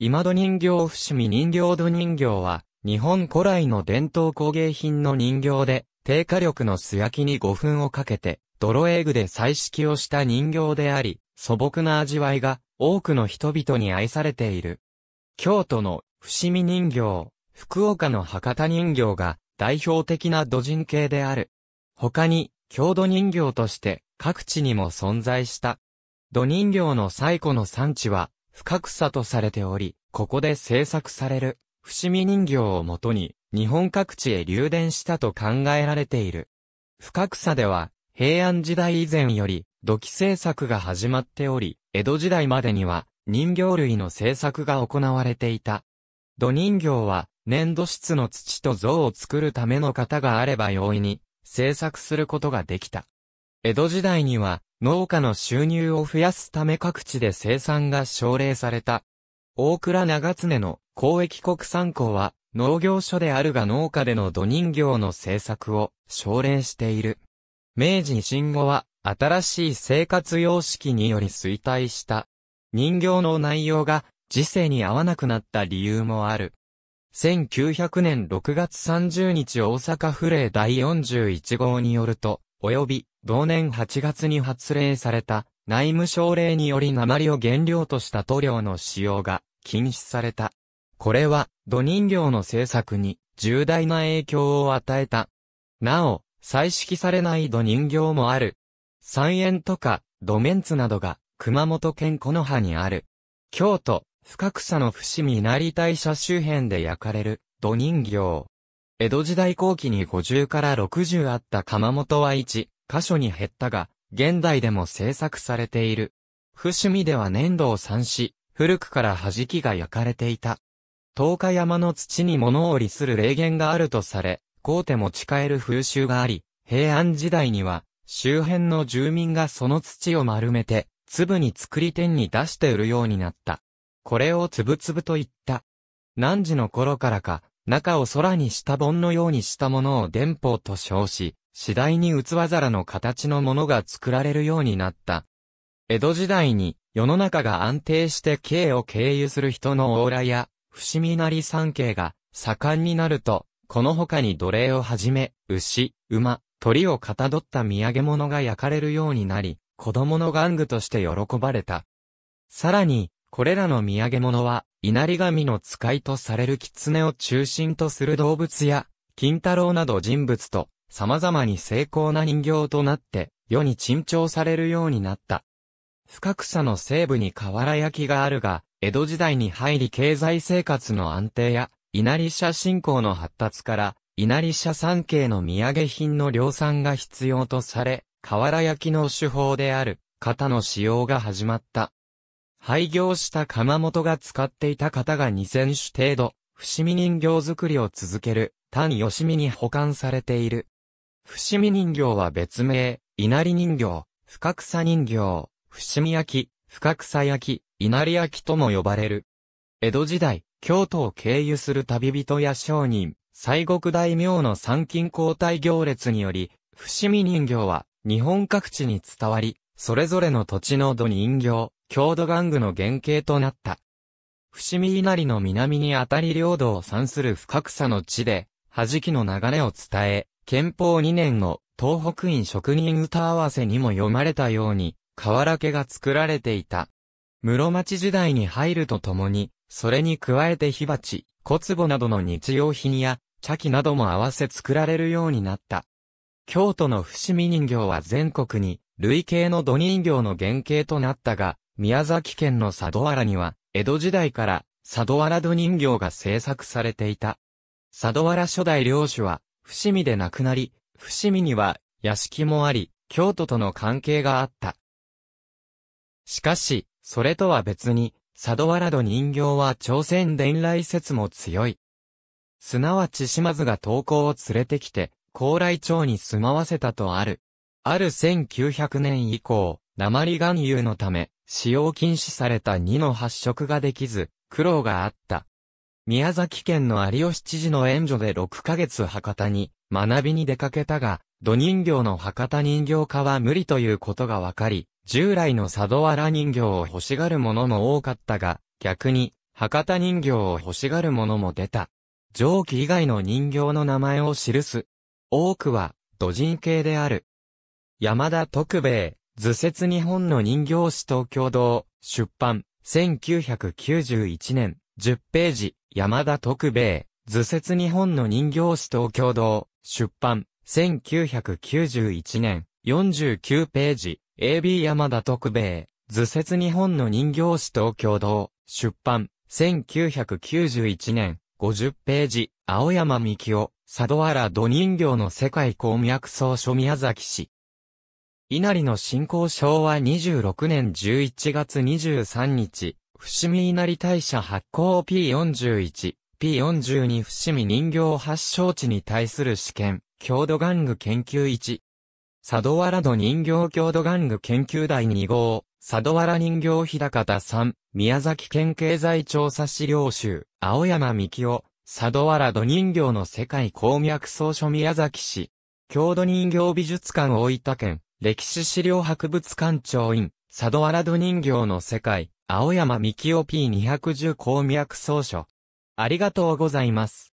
今戸人形伏見人形土人形は、日本古来の伝統工芸品の人形で、低火力の素焼きに5分をかけて、泥絵具で彩色をした人形であり、素朴な味わいが多くの人々に愛されている。京都の伏見人形、福岡の博多人形が代表的な土人形である。他に、郷土人形として各地にも存在した。土人形の最古の産地は不格差とされており、ここで制作される伏見人形をもとに日本各地へ流伝したと考えられている。不格差では平安時代以前より土器制作が始まっており、江戸時代までには人形類の制作が行われていた。土人形は粘土質の土と像を作るための型があれば容易に制作することができた。江戸時代には農家の収入を増やすため各地で生産が奨励された。大倉長常の公益国産校は農業所であるが農家での土人形の制作を奨励している。明治維新後は新しい生活様式により衰退した。人形の内容が時世に合わなくなった理由もある。1900年6月30日大阪府令第41号によると、及び同年8月に発令された内務省令により鉛を原料とした塗料の使用が禁止された。これは土人形の製作に重大な影響を与えた。なお、彩色されない土人形もある。三円とか土メンツなどが熊本県木の葉にある。京都、深草の伏見稲荷大社周辺で焼かれる土人形。江戸時代後期に50から60あった鎌本は1箇所に減ったが、現代でも制作されている。伏見では粘土を散し、古くから弾きが焼かれていた。東日山の土に物折りする霊言があるとされ、皇て持ち帰る風習があり、平安時代には、周辺の住民がその土を丸めて、粒に作り手に出して売るようになった。これを粒々と言った。何時の頃からか、中を空にした盆のようにしたものを電報と称し、次第に器皿の形のものが作られるようになった。江戸時代に世の中が安定して京を経由する人の往来や、伏見なり三景が盛んになると、この他に奴隷をはじめ、牛、馬、鳥をかたどった土産物が焼かれるようになり、子供の玩具として喜ばれた。さらに、これらの土産物は、稲荷神の使いとされる狐を中心とする動物や、金太郎など人物と、様々に精巧な人形となって、世に珍重されるようになった。深草の西部に瓦焼きがあるが、江戸時代に入り経済生活の安定や、稲荷社信仰の発達から、稲荷社産系の土産品の量産が必要とされ、瓦焼きの手法である、型の使用が始まった。廃業した窯元が使っていた方が2000種程度、伏見人形作りを続ける、丹吉見に保管されている。伏見人形は別名、稲荷人形、深草人形、伏見焼、深草焼、稲荷焼とも呼ばれる。江戸時代、京都を経由する旅人や商人、西国大名の参勤交代行列により、伏見人形は日本各地に伝わり、それぞれの土地の土人形、郷土玩具の原型となった。伏見稲荷の南にあたり領土を産する深草の地で、弾きの流れを伝え、憲法2年の東北院職人歌合わせにも読まれたように、原家が作られていた。室町時代に入るとともに、それに加えて火鉢、小壺などの日用品や、茶器なども合わせ作られるようになった。京都の伏見人形は全国に類型の土人形の原型となったが、宮崎県の佐土原には、江戸時代から佐土原土人形が制作されていた。佐土原初代領主は、伏見で亡くなり、伏見には屋敷もあり、京都との関係があった。しかし、それとは別に、佐渡原土人形は朝鮮伝来説も強い。すなわち島津が投稿を連れてきて、高麗町に住まわせたとある。ある1900年以降、鉛含有のため、使用禁止された2の発色ができず、苦労があった。宮崎県の有吉知事の援助で6ヶ月博多に学びに出かけたが、土人形の博多人形化は無理ということが分かり、従来の佐渡原人形を欲しがる者も多かったが、逆に、博多人形を欲しがる者も出た。蒸気以外の人形の名前を記す。多くは、土人系である。山田徳兵衛、図説日本の人形師東京堂、出版、1991年、10ページ、山田徳兵衛、図説日本の人形師東京堂、出版、1991年、49ページ、AB 山田徳兵衛、図説日本の人形師東京堂、出版、1991年、50ページ、青山幹夫、佐渡原土人形の世界鉱脈総書宮崎市。稲荷の信仰昭和26年11月23日、伏見稲荷大社発行 P41、P42 伏見人形発祥地に対する試験、郷土玩具研究1。佐渡原土人形郷土玩具研究第2号、佐渡原人形日高田3、宮崎県経済調査資料集、青山幹夫、佐渡原土人形の世界鉱脈総書宮崎市、郷土人形美術館大分県、歴史資料博物館長院、佐渡荒戸人形の世界、青山幹雄 P210 鉱脈総書。ありがとうございます。